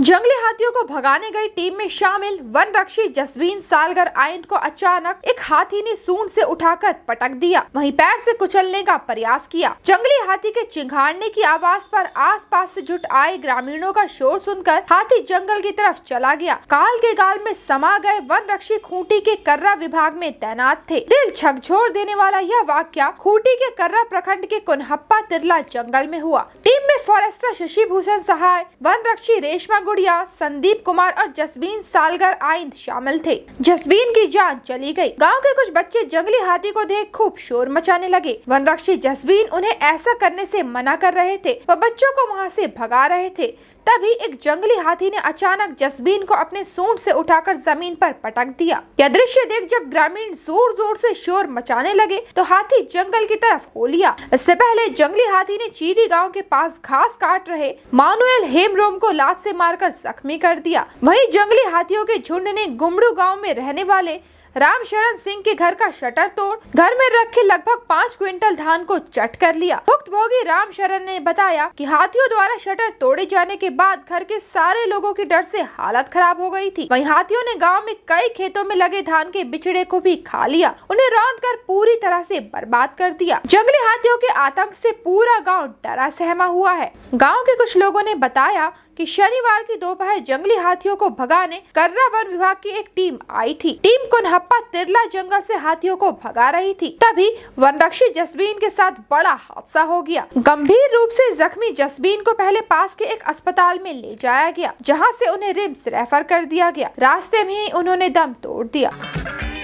जंगली हाथियों को भगाने गई टीम में शामिल वन रक्षी जसबीन सालगर आयंद को अचानक एक हाथी ने सूंड से उठाकर पटक दिया वहीं पैर से कुचलने का प्रयास किया जंगली हाथी के चिंघाड़ने की आवाज पर आसपास से जुट आए ग्रामीणों का शोर सुनकर हाथी जंगल की तरफ चला गया काल के गाल में समा गए वन रक्षी खूंटी के कर्रा विभाग में तैनात थे दिल छकझोर देने वाला यह वाक्य खूंटी के कर्रा प्रखंड के कुनहप्पा तिरला जंगल में हुआ टीम में फॉरेस्टर शशि भूषण सहाय वन रक्षी रेशमा गुड़िया संदीप कुमार और जसबीन सालगर आइंद शामिल थे जसबीन की जान चली गई। गांव के कुछ बच्चे जंगली हाथी को देख खूब शोर मचाने लगे वन रक्षी जसबीन उन्हें ऐसा करने से मना कर रहे थे वह बच्चों को वहाँ से भगा रहे थे तभी एक जंगली हाथी ने अचानक जसबीन को अपने सूंड से उठाकर जमीन पर पटक दिया यह दृश्य देख जब ग्रामीण जोर जोर से शोर मचाने लगे तो हाथी जंगल की तरफ हो लिया इससे पहले जंगली हाथी ने चीदी गांव के पास घास काट रहे मानुएल हेमरोम को लात से मार मारकर जख्मी कर दिया वहीं जंगली हाथियों के झुंड ने गुमड़ू गांव में रहने वाले राम शरण सिंह के घर का शटर तोड़ घर में रखे लगभग पाँच क्विंटल धान को चट कर लिया भुक्त भोगी राम शरण ने बताया कि हाथियों द्वारा शटर तोड़े जाने के बाद घर के सारे लोगों के डर से हालत खराब हो गई थी वहीं हाथियों ने गांव में कई खेतों में लगे धान के बिछड़े को भी खा लिया उन्हें रौंद कर पूरी तरह से बर्बाद कर दिया जंगली हाथियों के आतंक से पूरा गांव डरा सहमा हुआ है गांव के कुछ लोगों ने बताया कि शनिवार की दोपहर जंगली हाथियों को भगाने कर्रा वन विभाग की एक टीम आई थी टीम को टप्पा तिरला जंगल से हाथियों को भगा रही थी तभी वनरक्षी जसबीन के साथ बड़ा हादसा हो गया गंभीर रूप से जख्मी जसबीन को पहले पास के एक अस्पताल में ले जाया गया जहां से उन्हें रिम्स रेफर कर दिया गया रास्ते में ही उन्होंने दम तोड़ दिया